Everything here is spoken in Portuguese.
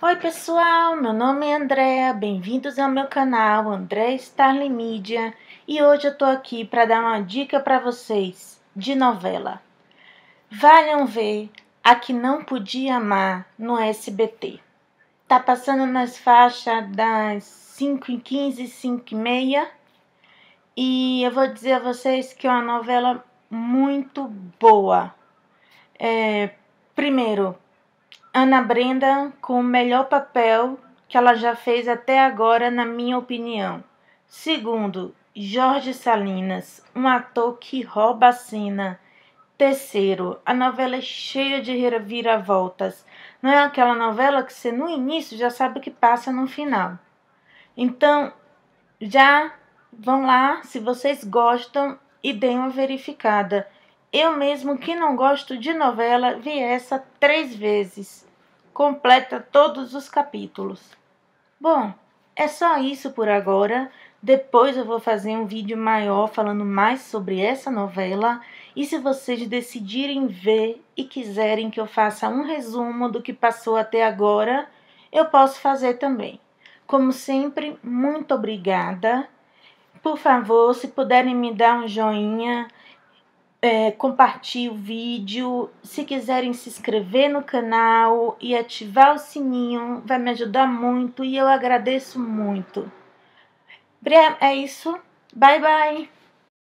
Oi pessoal, meu nome é Andréa, bem-vindos ao meu canal André Starling Media e hoje eu tô aqui para dar uma dica para vocês de novela. Valham ver A Que Não Podia Amar no SBT. Tá passando nas faixas das 5 e 15 e 5 e meia e eu vou dizer a vocês que é uma novela muito boa. É, primeiro, Ana Brenda com o melhor papel que ela já fez até agora, na minha opinião. Segundo, Jorge Salinas, um ator que rouba a cena. Terceiro, a novela é cheia de reviravoltas. Não é aquela novela que você no início já sabe o que passa no final. Então, já vão lá se vocês gostam e deem uma verificada. Eu mesmo que não gosto de novela vi essa três vezes. Completa todos os capítulos. Bom, é só isso por agora. Depois eu vou fazer um vídeo maior falando mais sobre essa novela. E se vocês decidirem ver e quiserem que eu faça um resumo do que passou até agora, eu posso fazer também. Como sempre, muito obrigada. Por favor, se puderem me dar um joinha é, compartilhe o vídeo. Se quiserem se inscrever no canal e ativar o sininho, vai me ajudar muito e eu agradeço muito. É isso. Bye, bye.